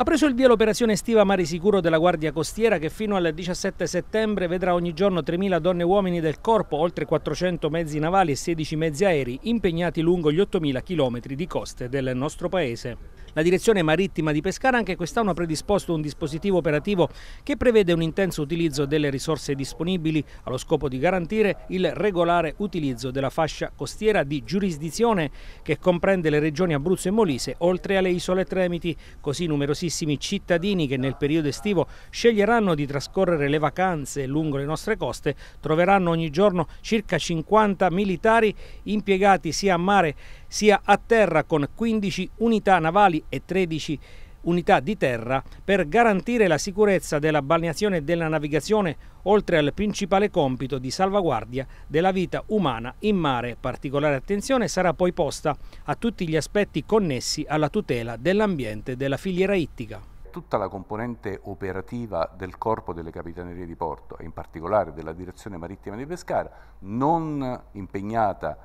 Ha preso il via l'operazione estiva Mare Sicuro della Guardia Costiera che fino al 17 settembre vedrà ogni giorno 3.000 donne e uomini del corpo, oltre 400 mezzi navali e 16 mezzi aerei impegnati lungo gli 8.000 km di coste del nostro paese. La direzione marittima di Pescara anche quest'anno ha predisposto un dispositivo operativo che prevede un intenso utilizzo delle risorse disponibili allo scopo di garantire il regolare utilizzo della fascia costiera di giurisdizione che comprende le regioni Abruzzo e Molise oltre alle isole Tremiti, così numerosissime tantissimi cittadini che nel periodo estivo sceglieranno di trascorrere le vacanze lungo le nostre coste troveranno ogni giorno circa 50 militari impiegati sia a mare sia a terra con 15 unità navali e 13 militari unità di terra per garantire la sicurezza della balneazione e della navigazione, oltre al principale compito di salvaguardia della vita umana in mare. Particolare attenzione sarà poi posta a tutti gli aspetti connessi alla tutela dell'ambiente della filiera ittica. Tutta la componente operativa del corpo delle capitanerie di porto e in particolare della direzione marittima di Pescara non impegnata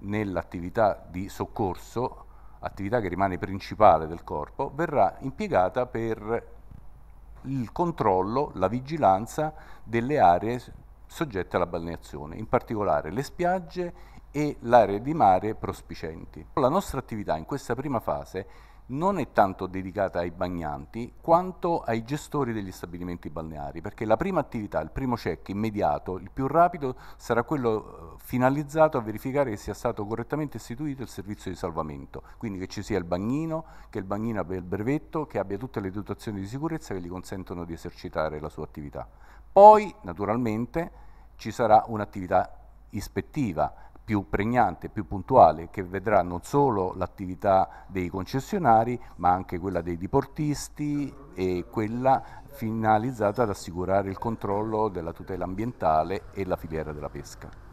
nell'attività di soccorso attività che rimane principale del corpo, verrà impiegata per il controllo, la vigilanza delle aree soggette alla balneazione, in particolare le spiagge e l'area di mare prospicenti. La nostra attività in questa prima fase non è tanto dedicata ai bagnanti quanto ai gestori degli stabilimenti balneari, perché la prima attività, il primo check immediato, il più rapido, sarà quello eh, finalizzato a verificare che sia stato correttamente istituito il servizio di salvamento, quindi che ci sia il bagnino, che il bagnino abbia il brevetto, che abbia tutte le dotazioni di sicurezza che gli consentono di esercitare la sua attività. Poi, naturalmente, ci sarà un'attività ispettiva, più pregnante, più puntuale, che vedrà non solo l'attività dei concessionari, ma anche quella dei diportisti e quella finalizzata ad assicurare il controllo della tutela ambientale e la filiera della pesca.